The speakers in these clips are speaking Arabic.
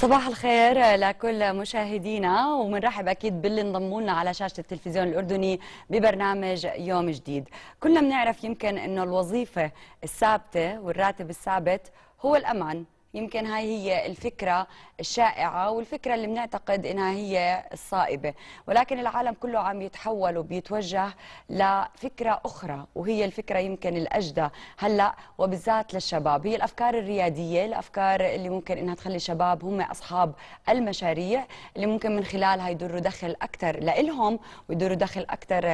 صباح الخير لكل مشاهدينا ومنرحب اكيد باللي انضموا لنا على شاشه التلفزيون الاردني ببرنامج يوم جديد، كلنا بنعرف يمكن انه الوظيفه الثابته والراتب الثابت هو الامان يمكن هاي هي الفكرة الشائعة والفكرة اللي بنعتقد إنها هي الصائبة ولكن العالم كله عم يتحول وبيتوجه لفكرة أخرى وهي الفكرة يمكن الأجدى هلأ وبالذات للشباب هي الأفكار الريادية الأفكار اللي ممكن إنها تخلي الشباب هم أصحاب المشاريع اللي ممكن من خلالها يدروا دخل أكثر لإلهم ويدروا دخل أكثر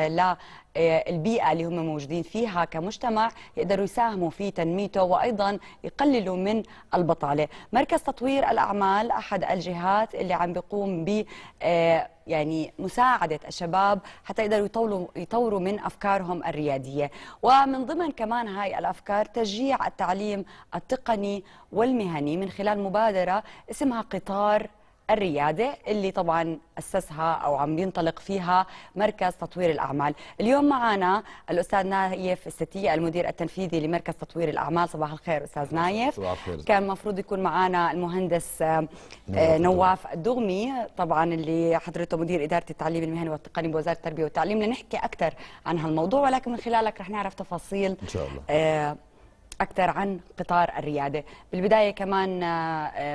آه، البيئة اللي هم موجودين فيها كمجتمع يقدروا يساهموا في تنميته وأيضا يقللوا من البطالة مركز تطوير الأعمال أحد الجهات اللي عم بيقوم ب آه، يعني مساعدة الشباب حتى يقدروا يطوروا, يطوروا من أفكارهم الريادية ومن ضمن كمان هاي الأفكار تشجيع التعليم التقني والمهني من خلال مبادرة اسمها قطار الريادة اللي طبعا أسسها أو عم بينطلق فيها مركز تطوير الأعمال اليوم معنا الأستاذ نايف الستية المدير التنفيذي لمركز تطوير الأعمال صباح الخير أستاذ نايف كان مفروض يكون معنا المهندس آه، نواف الدغمي طبعا اللي حضرته مدير إدارة التعليم المهني والتقني بوزارة التربية والتعليم لنحكي أكثر عن هالموضوع ولكن من خلالك رح نعرف تفاصيل إن شاء الله آه، أكثر عن قطار الريادة بالبداية كمان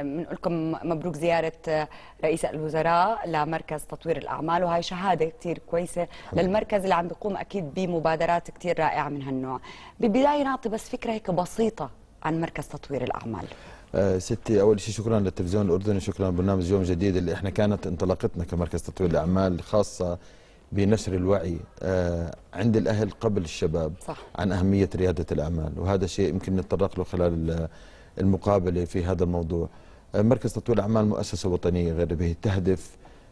بنقول آه، لكم مبروك زيارة آه، رئيس الوزراء لمركز تطوير الأعمال وهي شهادة كثير كويسة للمركز اللي عم بيقوم أكيد بمبادرات كثير رائعة من هالنوع بالبداية نعطي بس فكرة هيك بسيطة عن مركز تطوير الأعمال آه، ستي اول شيء شكرا للتلفزيون الاردني شكرا لبرنامج يوم جديد اللي احنا كانت انطلاقتنا كمركز تطوير الاعمال خاصه بنشر الوعي آه، عند الأهل قبل الشباب صح. عن أهمية ريادة الأعمال وهذا شيء يمكن نتطرق له خلال المقابلة في هذا الموضوع آه، مركز تطوير الأعمال مؤسسة وطنية غير به تهدف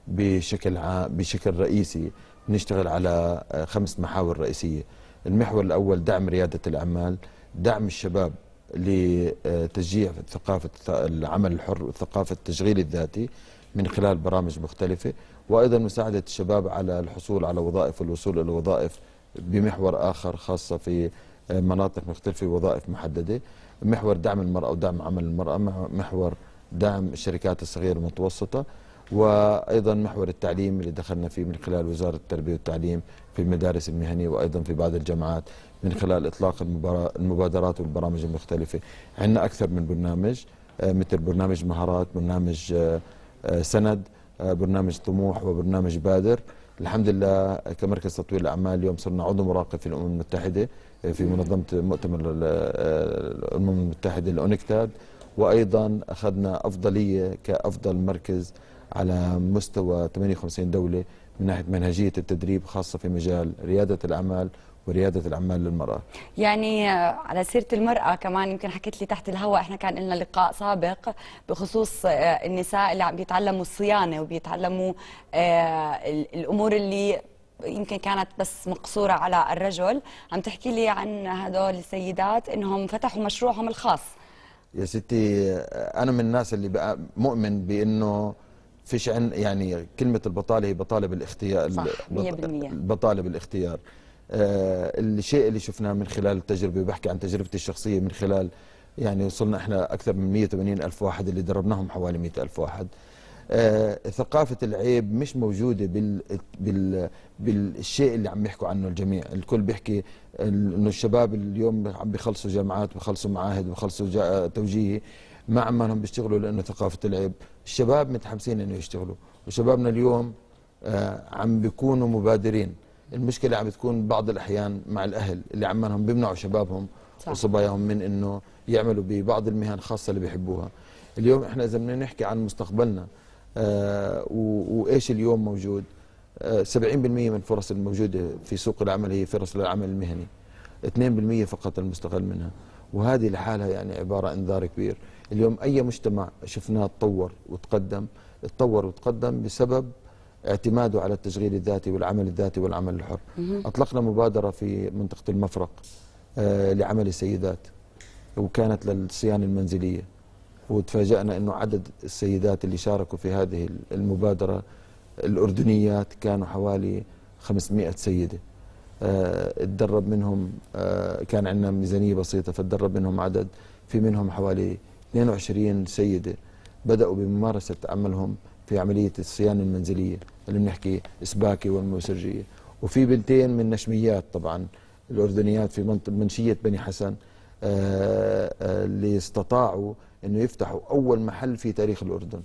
بشكل عام بشكل رئيسي نشتغل على آه، خمس محاور رئيسية المحور الأول دعم ريادة الأعمال دعم الشباب لتشجيع ثقافة العمل الحر وثقافة التشغيل الذاتي من خلال برامج مختلفة وأيضا مساعدة الشباب على الحصول على وظائف والوصول إلى وظائف بمحور آخر خاصة في مناطق مختلفة وظائف محددة محور دعم المرأة ودعم عمل المرأة محور دعم الشركات الصغيرة والمتوسطة وأيضا محور التعليم اللي دخلنا فيه من خلال وزارة التربية والتعليم في المدارس المهنية وأيضا في بعض الجامعات من خلال إطلاق المبادرات والبرامج المختلفة عندنا أكثر من برنامج آه، مثل برنامج مهارات برنامج آه، آه، سند آه، برنامج طموح وبرنامج بادر الحمد لله آه، كمركز تطوير الاعمال اليوم صرنا عضو مراقب في الامم المتحده آه، في منظمه مؤتمر الامم المتحده الاونكتاد وايضا اخذنا افضليه كافضل مركز على مستوى 58 دوله من ناحيه منهجيه التدريب خاصه في مجال رياده الاعمال ورياده الاعمال للمراه يعني آه، على سيره المراه كمان يمكن حكيت لي تحت الهواء احنا كان لنا لقاء سابق بخصوص آه، النساء اللي عم بيتعلموا الصيانه وبيتعلموا آه، الامور اللي يمكن كانت بس مقصورة على الرجل عم تحكي لي عن هدول السيدات إنهم فتحوا مشروعهم الخاص يا ستي أنا من الناس اللي بقى مؤمن بأنه فيش عن يعني كلمة البطالة هي بطالة بالاختيار صح 100% البطالة بالاختيار آه، الشيء اللي شفناه من خلال التجربه بحكي عن تجربتي الشخصيه من خلال يعني وصلنا احنا اكثر من 180 الف واحد اللي دربناهم حوالي 100 الف واحد آه، ثقافة العيب مش موجودة بال... بال... بالشيء اللي عم يحكوا عنه الجميع الكل بيحكي انه الشباب اليوم عم بيخلصوا جامعات بيخلصوا معاهد بيخلصوا توجيهي ما عمالهم بيشتغلوا لانه ثقافة العيب الشباب متحمسين انه يشتغلوا وشبابنا اليوم آه، عم بيكونوا مبادرين المشكله عم تكون بعض الاحيان مع الاهل اللي عمالهم بيمنعوا شبابهم صح. وصباياهم من انه يعملوا ببعض المهن خاصه اللي بيحبوها اليوم احنا اذا بدنا نحكي عن مستقبلنا آه وايش اليوم موجود آه 70% من الفرص الموجوده في سوق العمل هي فرص للعمل المهني 2% فقط المستقل منها وهذه لحالها يعني عباره انذار كبير اليوم اي مجتمع شفناه تطور وتقدم تطور وتقدم بسبب اعتماده على التشغيل الذاتي والعمل الذاتي والعمل الحر أطلقنا مبادرة في منطقة المفرق آه، لعمل السيدات وكانت للصيانة المنزلية وتفاجأنا أنه عدد السيدات اللي شاركوا في هذه المبادرة الأردنيات كانوا حوالي 500 سيدة آه، تدرب منهم آه، كان عندنا ميزانية بسيطة فتدرب منهم عدد في منهم حوالي 22 سيدة بدأوا بممارسة عملهم في عمليه الصيانه المنزليه اللي بنحكي اسباكي والموسرجيه وفي بنتين من نشميات طبعا الاردنيات في منطقه منشيه بني حسن آه، آه، اللي استطاعوا انه يفتحوا اول محل في تاريخ الاردن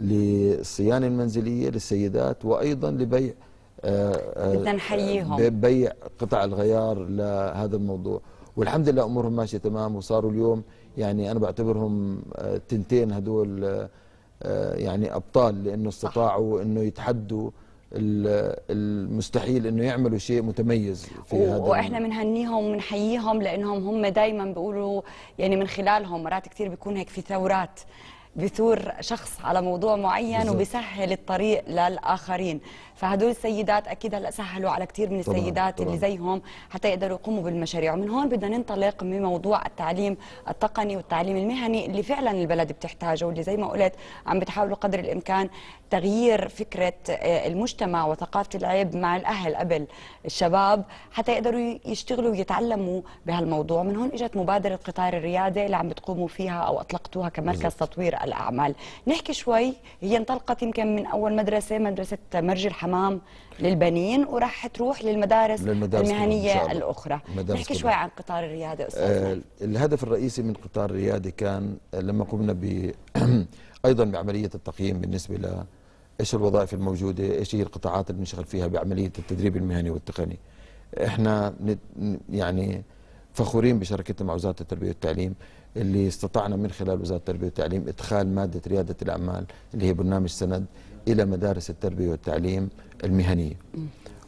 للصيانه المنزليه للسيدات وايضا لبيع آه، بدنا نحييهم ببيع قطع الغيار لهذا الموضوع والحمد لله امورهم ماشيه تمام وصاروا اليوم يعني انا بعتبرهم تنتين هدول آه، يعني ابطال لانه استطاعوا انه يتحدوا المستحيل انه يعملوا شيء متميز في هذا واحنا بنهنيهم وبنحييهم لانهم هم دائما بيقولوا يعني من خلالهم مرات كثير بيكون هيك في ثورات بثور شخص على موضوع معين وبيسهل وبسهل الطريق للاخرين فهدول السيدات اكيد هلا سهلوا على كثير من السيدات طبعا. اللي زيهم حتى يقدروا يقوموا بالمشاريع ومن هون بدنا ننطلق من موضوع التعليم التقني والتعليم المهني اللي فعلا البلد بتحتاجه واللي زي ما قلت عم بتحاولوا قدر الامكان تغيير فكره آه، المجتمع وثقافه العيب مع الاهل قبل الشباب حتى يقدروا يشتغلوا ويتعلموا بهالموضوع من هون اجت مبادره قطار الرياده اللي عم بتقوموا فيها او اطلقتوها كمركز بالزبط. تطوير الأعمال نحكي شوي هي انطلقت يمكن من أول مدرسة مدرسة مرج الحمام للبنين وراح تروح للمدارس للمدارس المهنية الأخرى نحكي شوي عن قطار الريادة استاذ آه الهدف الرئيسي من قطار الريادة كان آه، لما قمنا ب أيضا بعملية التقييم بالنسبة ل ايش الوظائف الموجوده ايش هي القطاعات اللي بنشتغل فيها بعمليه التدريب المهني والتقني احنا يعني فخورين بشراكتنا مع وزاره التربيه والتعليم اللي استطعنا من خلال وزاره التربيه والتعليم ادخال ماده رياده الاعمال اللي هي برنامج سند الى مدارس التربيه والتعليم المهنيه.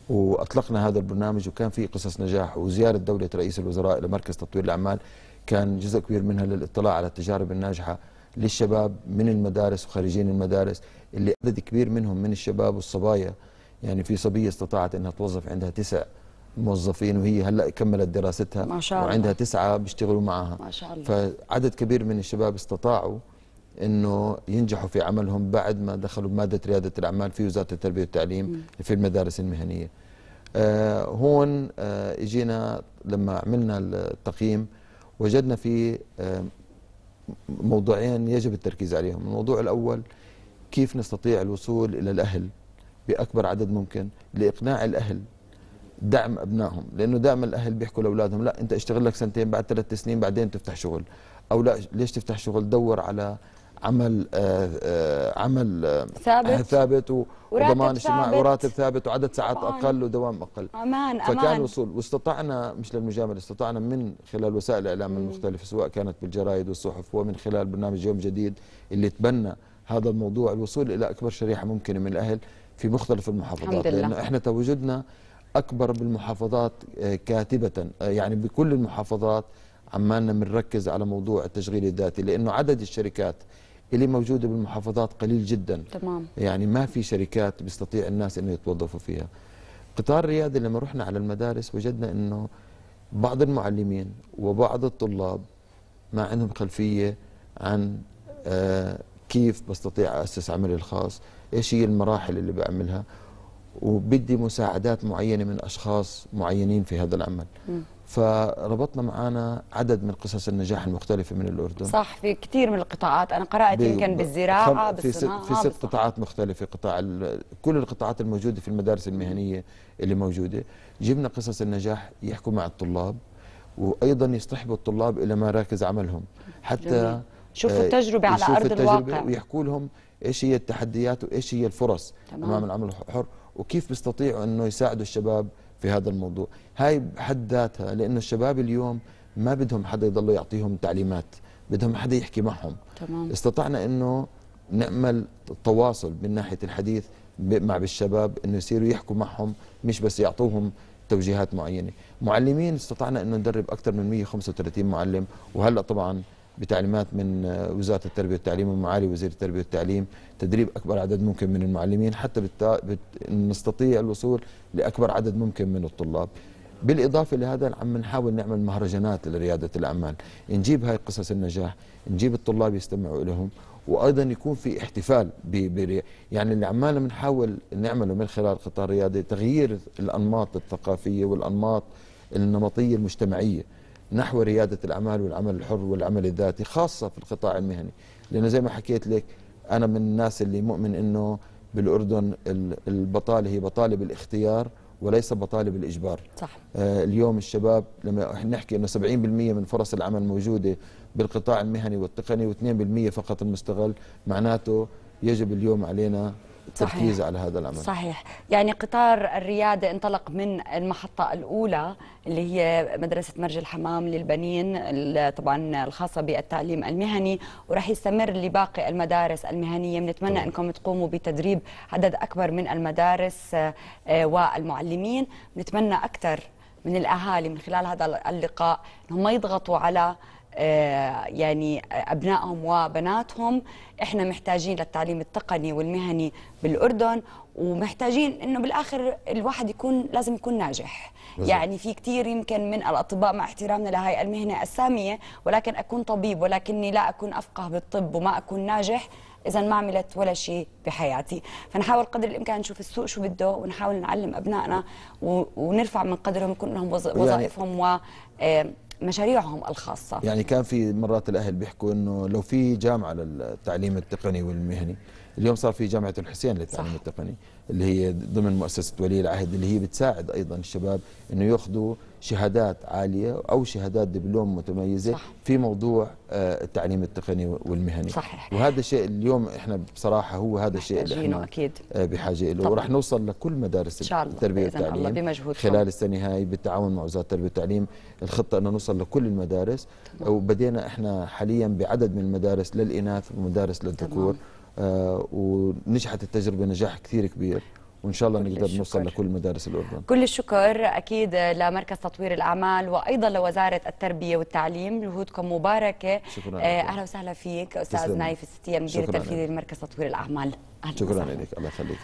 واطلقنا هذا البرنامج وكان فيه قصص نجاح وزياره دوله رئيس الوزراء الى مركز تطوير الاعمال كان جزء كبير منها للاطلاع على التجارب الناجحه للشباب من المدارس وخارجين المدارس اللي عدد كبير منهم من الشباب والصبايا يعني في صبيه استطاعت انها توظف عندها تسع موظفين وهي هلا كملت دراستها ما شاء الله. وعندها تسعه بيشتغلوا معها ما شاء الله. فعدد كبير من الشباب استطاعوا انه ينجحوا في عملهم بعد ما دخلوا بماده رياده الاعمال في وزاره التربيه والتعليم م. في المدارس المهنيه. آه هون آه اجينا لما عملنا التقييم وجدنا في آه موضوعين يجب التركيز عليهم، الموضوع الاول كيف نستطيع الوصول الى الاهل باكبر عدد ممكن لاقناع الاهل دعم ابنائهم لانه دائما الاهل بيحكوا لاولادهم لا انت اشتغل لك سنتين بعد ثلاث سنين بعدين تفتح شغل او لا ليش تفتح شغل دور على عمل آآ آه، آآ آه، عمل آه، ثابت ثابت وضمان اجتماعي وراتب ثابت وعدد ساعات اقل ودوام اقل امان فكان أمان. وصول واستطعنا مش للمجامله استطعنا من خلال وسائل الاعلام المختلفه سواء كانت بالجرايد والصحف ومن خلال برنامج يوم جديد اللي تبنى هذا الموضوع الوصول الى اكبر شريحه ممكنه من الاهل في مختلف المحافظات لانه احنا تواجدنا أكبر بالمحافظات آه، كاتبة آه، يعني بكل المحافظات عمالنا بنركز على موضوع التشغيل الذاتي لأنه عدد الشركات اللي موجودة بالمحافظات قليل جدا تمام. يعني ما في شركات بيستطيع الناس أنه يتوظفوا فيها قطار ريادي لما رحنا على المدارس وجدنا أنه بعض المعلمين وبعض الطلاب ما عندهم خلفية عن آه، كيف بستطيع أسس عملي الخاص إيش هي المراحل اللي بعملها وبدي مساعدات معينه من اشخاص معينين في هذا العمل م. فربطنا معنا عدد من قصص النجاح المختلفه من الاردن صح في كثير من القطاعات انا قرات يمكن بالزراعه في ست, في ست قطاعات مختلفه قطاع كل القطاعات الموجوده في المدارس المهنيه اللي موجوده جبنا قصص النجاح يحكوا مع الطلاب وايضا يصطحبوا الطلاب الى مراكز عملهم حتى جميل. شوفوا آه، التجربه على ارض التجربة الواقع ويحكوا لهم ايش هي التحديات وايش هي الفرص تمام. امام العمل الحر وكيف بيستطيعوا انه يساعدوا الشباب في هذا الموضوع هاي بحد ذاتها لانه الشباب اليوم ما بدهم حدا يضل يعطيهم تعليمات بدهم حدا يحكي معهم تمام. استطعنا انه نعمل تواصل من ناحيه الحديث مع بالشباب انه يصيروا يحكوا معهم مش بس يعطوهم توجيهات معينه معلمين استطعنا انه ندرب اكثر من 135 معلم وهلا طبعا بتعليمات من آه، وزاره التربيه والتعليم ومعالي وزير التربيه والتعليم تدريب اكبر عدد ممكن من المعلمين حتى بت... بت... نستطيع الوصول لاكبر عدد ممكن من الطلاب بالإضافة لهذا عم نحاول نعمل مهرجانات لريادة الأعمال نجيب هاي قصص النجاح نجيب الطلاب يستمعوا لهم وأيضا يكون في احتفال ب... يعني اللي عمالنا بنحاول نعمله من خلال قطاع الرياضه تغيير الأنماط الثقافية والأنماط النمطية المجتمعية نحو ريادة الأعمال والعمل الحر والعمل الذاتي خاصة في القطاع المهني لأنه زي ما حكيت لك أنا من الناس اللي مؤمن أنه بالأردن البطالة هي بطالة بالاختيار وليس بطالة بالإجبار صح. آه اليوم الشباب لما نحكي أنه 70% من فرص العمل موجودة بالقطاع المهني والتقني و2% فقط المستغل معناته يجب اليوم علينا التركيز صحيح. على هذا العمل صحيح يعني قطار الريادة انطلق من المحطة الأولى اللي هي مدرسة مرج الحمام للبنين طبعا الخاصة بالتعليم المهني وراح يستمر لباقي المدارس المهنية بنتمنى أنكم تقوموا بتدريب عدد أكبر من المدارس آه، والمعلمين بنتمنى أكثر من الأهالي من خلال هذا اللقاء أنهم ما يضغطوا على آه، يعني أبنائهم وبناتهم إحنا محتاجين للتعليم التقني والمهني بالأردن ومحتاجين انه بالاخر الواحد يكون لازم يكون ناجح يعني في كثير يمكن من الاطباء مع احترامنا لهي المهنه الساميه ولكن اكون طبيب ولكني لا اكون افقه بالطب وما اكون ناجح اذا ما عملت ولا شيء بحياتي فنحاول قدر الامكان نشوف السوق شو بده ونحاول نعلم ابنائنا ونرفع من قدرهم يكون لهم يعني وظائفهم يعني و آه، مشاريعهم الخاصة يعني كان في مرات الأهل بيحكوا أنه لو في جامعة للتعليم التقني والمهني اليوم صار في جامعه الحسين للتعليم التقني اللي هي ضمن مؤسسه ولي العهد اللي هي بتساعد ايضا الشباب انه ياخذوا شهادات عاليه او شهادات دبلوم متميزه صح. في موضوع آه، التعليم التقني والمهني صحيح. وهذا الشيء اليوم احنا بصراحه هو هذا الشيء اللي احنا أكيد. آه، بحاجه له وراح نوصل لكل مدارس التربيه والتعليم بمجهود خلال السنه هاي بالتعاون مع وزاره التربيه والتعليم الخطه انه نوصل لكل المدارس وبدينا احنا حاليا بعدد من المدارس للاناث ومدارس للذكور تمام. آه، ونجحت التجربه نجاح كثير كبير وان شاء الله نقدر الشكر. نوصل لكل مدارس الاردن كل الشكر اكيد لمركز تطوير الاعمال وايضا لوزاره التربيه والتعليم جهودكم مباركه شكرا آه، اهلا وسهلا فيك استاذ نايف الستيه مدير التنفيذي لمركز تطوير الاعمال اهلا شكرا لك الله يخليك